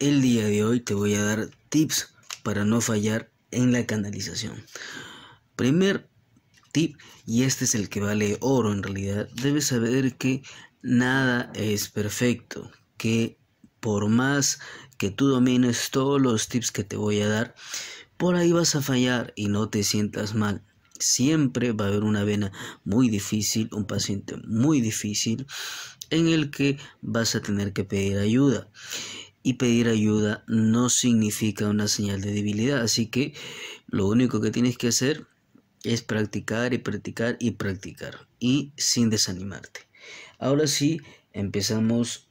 El día de hoy te voy a dar tips para no fallar en la canalización. Primer tip, y este es el que vale oro en realidad, debes saber que nada es perfecto, que por más que tú domines todos los tips que te voy a dar, por ahí vas a fallar y no te sientas mal. Siempre va a haber una vena muy difícil, un paciente muy difícil, en el que vas a tener que pedir ayuda y pedir ayuda no significa una señal de debilidad. Así que lo único que tienes que hacer es practicar y practicar y practicar y sin desanimarte. Ahora sí, empezamos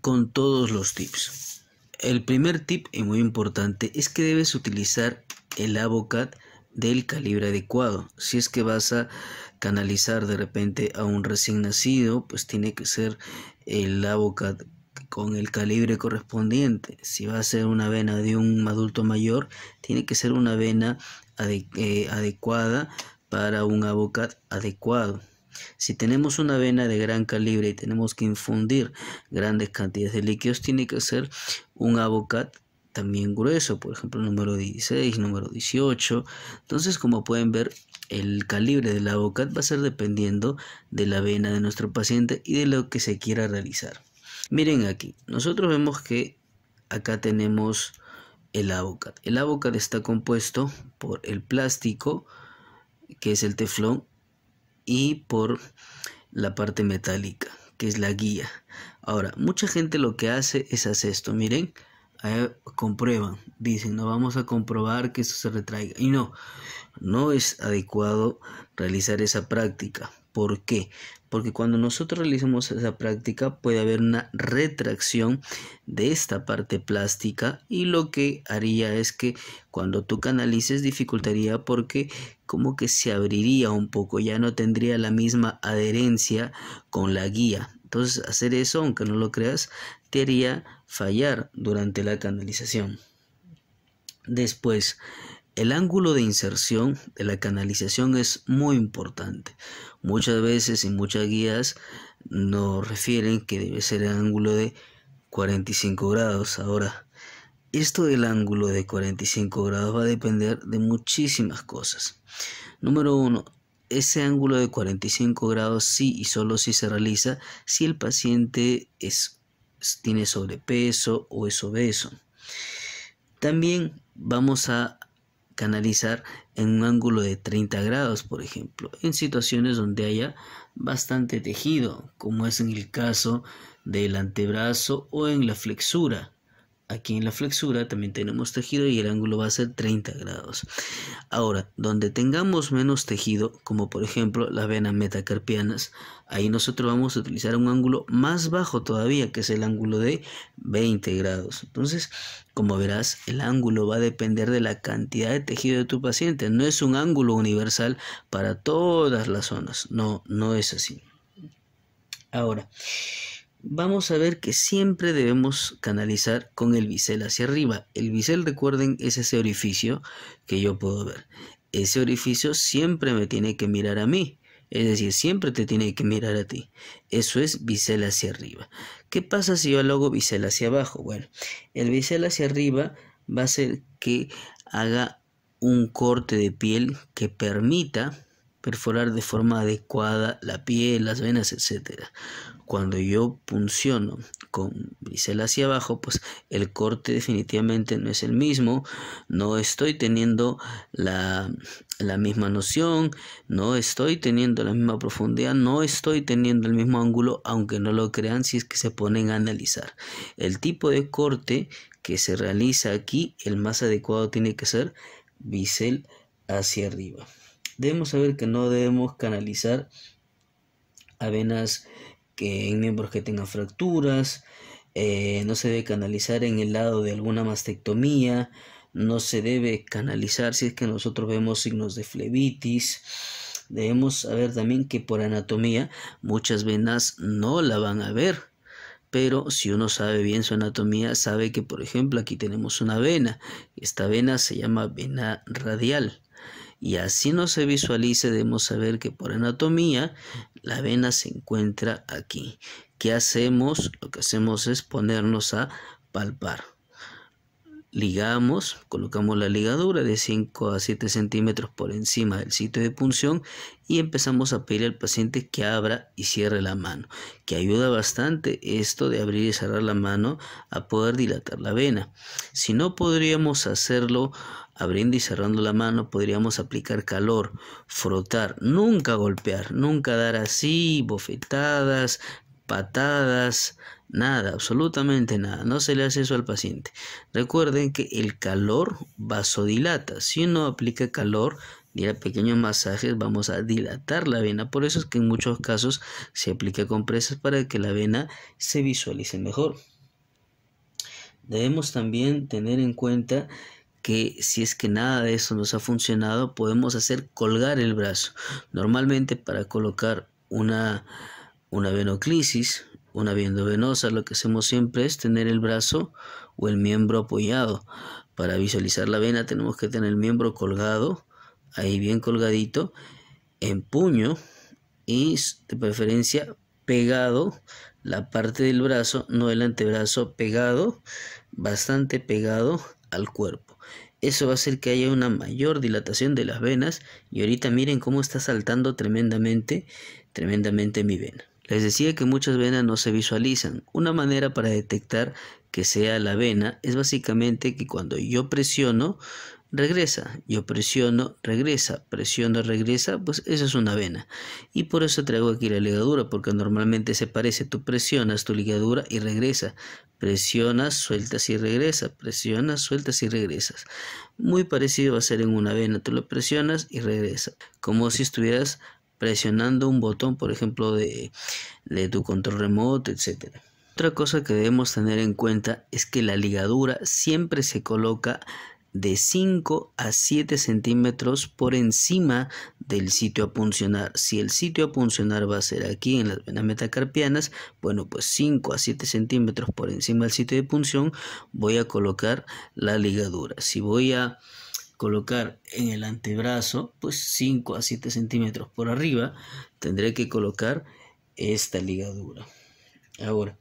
con todos los tips. El primer tip y muy importante es que debes utilizar el AvoCAD del calibre adecuado. Si es que vas a canalizar de repente a un recién nacido, pues tiene que ser el AvoCAD con el calibre correspondiente. Si va a ser una vena de un adulto mayor, tiene que ser una vena eh, adecuada para un avocat adecuado. Si tenemos una vena de gran calibre y tenemos que infundir grandes cantidades de líquidos, tiene que ser un avocat también grueso, por ejemplo, número 16, número 18. Entonces, como pueden ver, el calibre del abocat va a ser dependiendo de la vena de nuestro paciente y de lo que se quiera realizar. Miren aquí, nosotros vemos que acá tenemos el avocat. El avocat está compuesto por el plástico, que es el teflón, y por la parte metálica, que es la guía. Ahora, mucha gente lo que hace es hacer esto, miren, eh, comprueban, dicen, no vamos a comprobar que esto se retraiga. Y no, no es adecuado realizar esa práctica, ¿Por qué? Porque cuando nosotros realizamos esa práctica puede haber una retracción de esta parte plástica y lo que haría es que cuando tú canalices dificultaría porque como que se abriría un poco, ya no tendría la misma adherencia con la guía. Entonces hacer eso, aunque no lo creas, te haría fallar durante la canalización. Después, el ángulo de inserción de la canalización es muy importante. Muchas veces y muchas guías nos refieren que debe ser el ángulo de 45 grados. Ahora, esto del ángulo de 45 grados va a depender de muchísimas cosas. Número uno, ese ángulo de 45 grados sí y solo si sí se realiza si el paciente es, tiene sobrepeso o es obeso. También vamos a canalizar en un ángulo de 30 grados, por ejemplo, en situaciones donde haya bastante tejido, como es en el caso del antebrazo o en la flexura. Aquí en la flexura también tenemos tejido y el ángulo va a ser 30 grados. Ahora, donde tengamos menos tejido, como por ejemplo las venas metacarpianas, ahí nosotros vamos a utilizar un ángulo más bajo todavía, que es el ángulo de 20 grados. Entonces, como verás, el ángulo va a depender de la cantidad de tejido de tu paciente. No es un ángulo universal para todas las zonas. No, no es así. Ahora, vamos a ver que siempre debemos canalizar con el bisel hacia arriba. El bisel, recuerden, es ese orificio que yo puedo ver. Ese orificio siempre me tiene que mirar a mí. Es decir, siempre te tiene que mirar a ti. Eso es bisel hacia arriba. ¿Qué pasa si yo hago bisel hacia abajo? Bueno, el bisel hacia arriba va a ser que haga un corte de piel que permita perforar de forma adecuada la piel, las venas, etcétera. Cuando yo punciono con bisel hacia abajo, pues el corte definitivamente no es el mismo, no estoy teniendo la, misma noción, no estoy teniendo la misma profundidad, no estoy teniendo el mismo ángulo, aunque no lo crean si es que se ponen a analizar. El tipo de corte que se realiza aquí, el más adecuado tiene que ser bisel hacia arriba. Debemos saber que no debemos canalizar avenas que en miembros que tengan fracturas, eh, no se debe canalizar en el lado de alguna mastectomía, no se debe canalizar si es que nosotros vemos signos de flebitis. Debemos saber también que por anatomía muchas venas no la van a ver, pero si uno sabe bien su anatomía, sabe que por ejemplo aquí tenemos una vena, esta vena se llama vena radial y así no se visualice, debemos saber que por anatomía la vena se encuentra aquí. ¿Qué hacemos? Lo que hacemos es ponernos a palpar ligamos, colocamos la ligadura de 5 a 7 centímetros por encima del sitio de punción y empezamos a pedir al paciente que abra y cierre la mano, que ayuda bastante esto de abrir y cerrar la mano a poder dilatar la vena. Si no podríamos hacerlo abriendo y cerrando la mano, podríamos aplicar calor, frotar, nunca golpear, nunca dar así, bofetadas, patadas, Nada, absolutamente nada. No se le hace eso al paciente. Recuerden que el calor vasodilata. Si uno aplica calor, y a pequeños masajes vamos a dilatar la vena. Por eso es que en muchos casos se aplica con compresas para que la vena se visualice mejor. Debemos también tener en cuenta que si es que nada de eso nos ha funcionado, podemos hacer colgar el brazo. Normalmente para colocar una, una venoclisis, una viendo venosa. Lo que hacemos siempre es tener el brazo o el miembro apoyado. Para visualizar la vena tenemos que tener el miembro colgado, ahí bien colgadito, en puño y de preferencia pegado la parte del brazo, no el antebrazo, pegado, bastante pegado al cuerpo. Eso va a hacer que haya una mayor dilatación de las venas y ahorita miren cómo está saltando tremendamente, tremendamente mi vena. Les decía que muchas venas no se visualizan. Una manera para detectar que sea la vena es básicamente que cuando yo presiono, regresa. Yo presiono, regresa. Presiono, regresa. Pues esa es una vena. Y por eso traigo aquí la ligadura, porque normalmente se parece. Tú presionas tu ligadura y regresa. Presionas, sueltas y regresa. Presionas, sueltas y regresas. Muy parecido va a ser en una vena. Tú lo presionas y regresa. Como si estuvieras presionando un botón, por ejemplo, de, tu control remoto, etc. Otra cosa que debemos tener en cuenta es que la ligadura siempre se coloca de 5 a 7 centímetros por encima del sitio a puncionar. Si el sitio a puncionar va a ser aquí en las venas metacarpianas, bueno, pues 5 a 7 centímetros por encima del sitio de punción voy a colocar la ligadura. Si voy a colocar en el antebrazo, pues 5 a 7 centímetros por arriba, tendré que colocar esta ligadura. Ahora,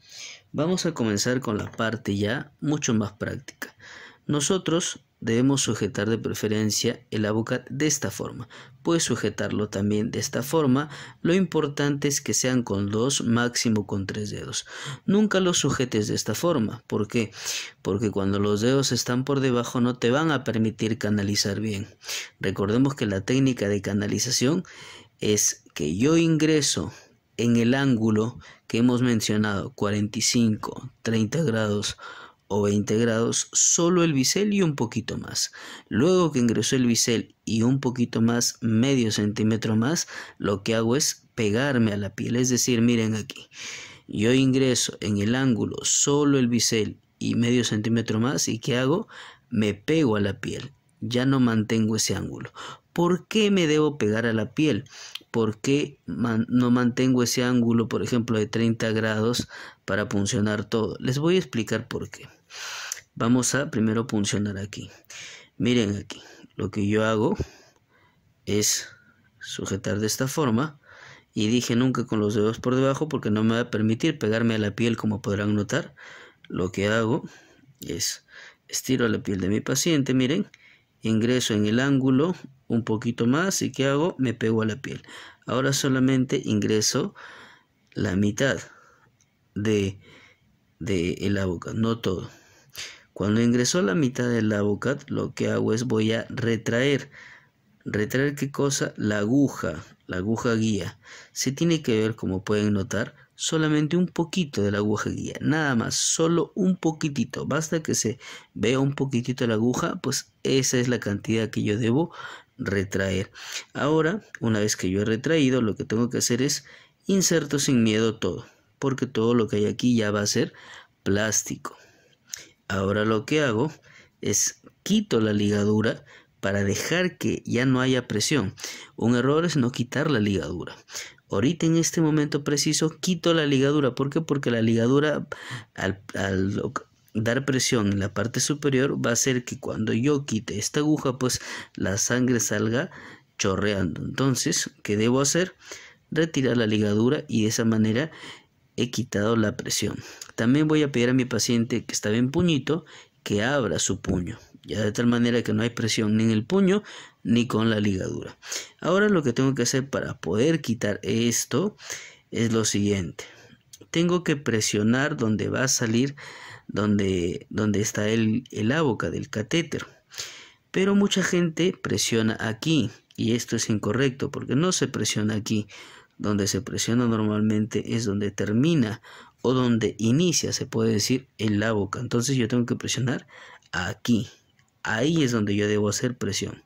vamos a comenzar con la parte ya mucho más práctica. Nosotros Debemos sujetar de preferencia el abocado de esta forma. Puedes sujetarlo también de esta forma. Lo importante es que sean con dos, máximo con tres dedos. Nunca los sujetes de esta forma. ¿Por qué? Porque cuando los dedos están por debajo no te van a permitir canalizar bien. Recordemos que la técnica de canalización es que yo ingreso en el ángulo que hemos mencionado, 45, 30 grados o 20 grados, solo el bisel y un poquito más. Luego que ingresó el bisel y un poquito más, medio centímetro más, lo que hago es pegarme a la piel. Es decir, miren aquí, yo ingreso en el ángulo solo el bisel y medio centímetro más y ¿qué hago? Me pego a la piel. Ya no mantengo ese ángulo. ¿Por qué me debo pegar a la piel? ¿Por qué no mantengo ese ángulo, por ejemplo, de 30 grados para puncionar todo? Les voy a explicar por qué. Vamos a primero puncionar aquí. Miren aquí, lo que yo hago es sujetar de esta forma y dije nunca con los dedos por debajo porque no me va a permitir pegarme a la piel como podrán notar. Lo que hago es estiro la piel de mi paciente, miren, ingreso en el ángulo un poquito más y ¿qué hago? Me pego a la piel. Ahora solamente ingreso la mitad de, el avocat, no todo. Cuando ingreso la mitad del abocad, lo que hago es voy a retraer. ¿Retraer qué cosa? La aguja, la aguja guía. Se tiene que ver, como pueden notar, solamente un poquito de la aguja guía, nada más, solo un poquitito, basta que se vea un poquitito la aguja, pues esa es la cantidad que yo debo retraer. Ahora, una vez que yo he retraído, lo que tengo que hacer es inserto sin miedo todo, porque todo lo que hay aquí ya va a ser plástico. Ahora lo que hago es quito la ligadura para dejar que ya no haya presión. Un error es no quitar la ligadura. Ahorita en este momento preciso quito la ligadura. ¿Por qué? Porque la ligadura al, dar presión en la parte superior va a hacer que cuando yo quite esta aguja pues la sangre salga chorreando. Entonces, ¿qué debo hacer? Retirar la ligadura y de esa manera he quitado la presión. También voy a pedir a mi paciente que está bien puñito que abra su puño ya de tal manera que no hay presión ni en el puño ni con la ligadura. Ahora lo que tengo que hacer para poder quitar esto es lo siguiente. Tengo que presionar donde va a salir, donde, donde está el, el del catéter. Pero mucha gente presiona aquí y esto es incorrecto porque no se presiona aquí. Donde se presiona normalmente es donde termina o donde inicia, se puede decir, el la Entonces yo tengo que presionar aquí ahí es donde yo debo hacer presión.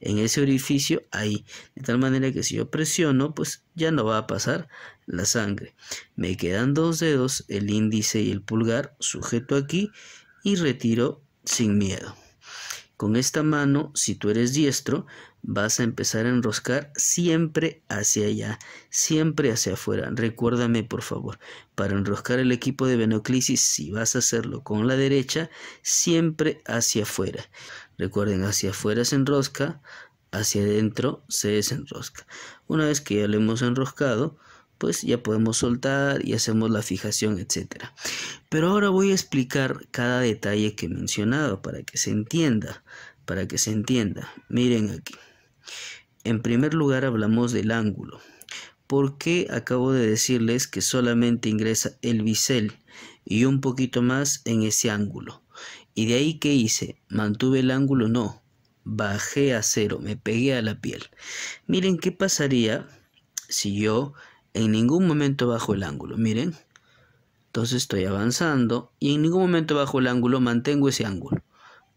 En ese orificio, ahí. De tal manera que si yo presiono, pues ya no va a pasar la sangre. Me quedan dos dedos, el índice y el pulgar, sujeto aquí y retiro sin miedo. Con esta mano, si tú eres diestro, vas a empezar a enroscar siempre hacia allá, siempre hacia afuera. Recuérdame, por favor, para enroscar el equipo de venoclisis, si vas a hacerlo con la derecha, siempre hacia afuera. Recuerden, hacia afuera se enrosca, hacia adentro se desenrosca. Una vez que ya lo hemos enroscado, pues ya podemos soltar y hacemos la fijación, etc. Pero ahora voy a explicar cada detalle que he mencionado para que se entienda, para que se entienda. Miren aquí. En primer lugar hablamos del ángulo. porque acabo de decirles que solamente ingresa el bisel y un poquito más en ese ángulo? Y de ahí ¿qué hice, mantuve el ángulo, no, bajé a cero, me pegué a la piel. Miren qué pasaría si yo en ningún momento bajo el ángulo, miren. Entonces estoy avanzando y en ningún momento bajo el ángulo mantengo ese ángulo.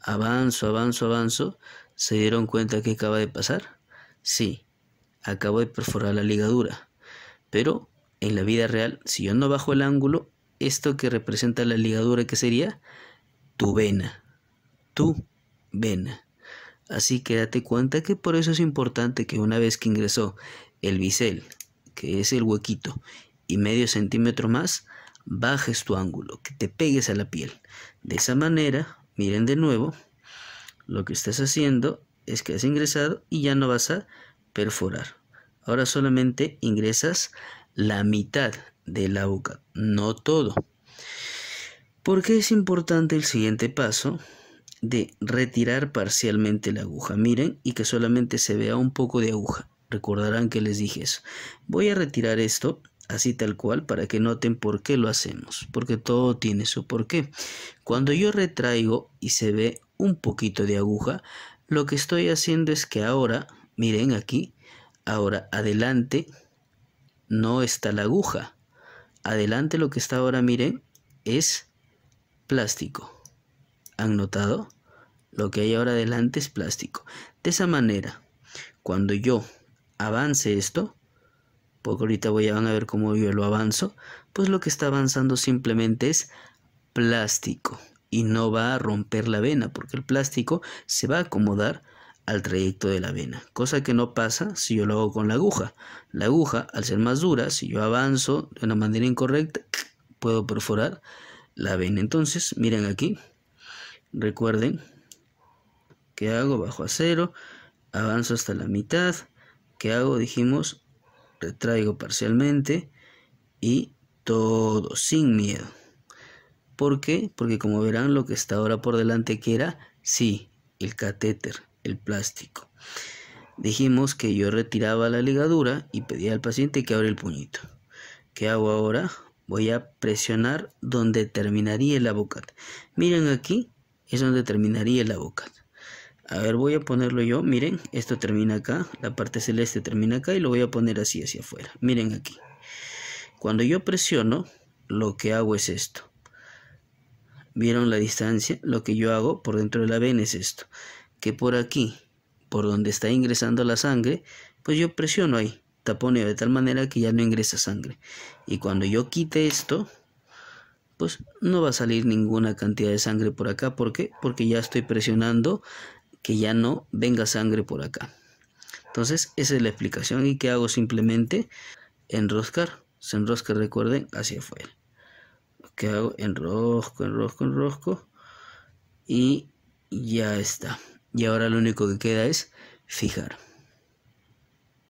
Avanzo, avanzo, avanzo. ¿Se dieron cuenta que acaba de pasar? Sí, acabo de perforar la ligadura. Pero en la vida real, si yo no bajo el ángulo, esto que representa la ligadura, que sería? Tu vena. Tu vena. Así que date cuenta que por eso es importante que una vez que ingresó el bisel que es el huequito, y medio centímetro más, bajes tu ángulo, que te pegues a la piel. De esa manera, miren de nuevo, lo que estás haciendo es que has ingresado y ya no vas a perforar. Ahora solamente ingresas la mitad de la boca, no todo. Porque es importante el siguiente paso de retirar parcialmente la aguja? Miren y que solamente se vea un poco de aguja. Recordarán que les dije eso. Voy a retirar esto así tal cual para que noten por qué lo hacemos, porque todo tiene su porqué. Cuando yo retraigo y se ve un poquito de aguja, lo que estoy haciendo es que ahora, miren aquí, ahora adelante no está la aguja. Adelante lo que está ahora, miren, es plástico. ¿Han notado? Lo que hay ahora adelante es plástico. De esa manera, cuando yo avance esto, porque ahorita voy a, van a ver cómo yo lo avanzo, pues lo que está avanzando simplemente es plástico y no va a romper la vena, porque el plástico se va a acomodar al trayecto de la vena, cosa que no pasa si yo lo hago con la aguja. La aguja, al ser más dura, si yo avanzo de una manera incorrecta, puedo perforar la vena. Entonces, miren aquí, recuerden que hago bajo a cero, avanzo hasta la mitad, ¿Qué hago? Dijimos, retraigo parcialmente y todo sin miedo. ¿Por qué? Porque como verán, lo que está ahora por delante que era, sí, el catéter, el plástico. Dijimos que yo retiraba la ligadura y pedía al paciente que abra el puñito. ¿Qué hago ahora? Voy a presionar donde terminaría el abocado. Miren aquí, es donde terminaría el abocado. A ver, voy a ponerlo yo. Miren, esto termina acá. La parte celeste termina acá y lo voy a poner así hacia afuera. Miren aquí. Cuando yo presiono, lo que hago es esto. ¿Vieron la distancia? Lo que yo hago por dentro de la vena es esto. Que por aquí, por donde está ingresando la sangre, pues yo presiono ahí. Taponeo de tal manera que ya no ingresa sangre. Y cuando yo quite esto, pues no va a salir ninguna cantidad de sangre por acá. ¿Por qué? Porque ya estoy presionando que ya no venga sangre por acá. Entonces, esa es la explicación. ¿Y qué hago? Simplemente enroscar. Se enrosca, recuerden, hacia afuera. ¿Qué hago? Enrosco, enrosco, enrosco. Y ya está. Y ahora lo único que queda es fijar.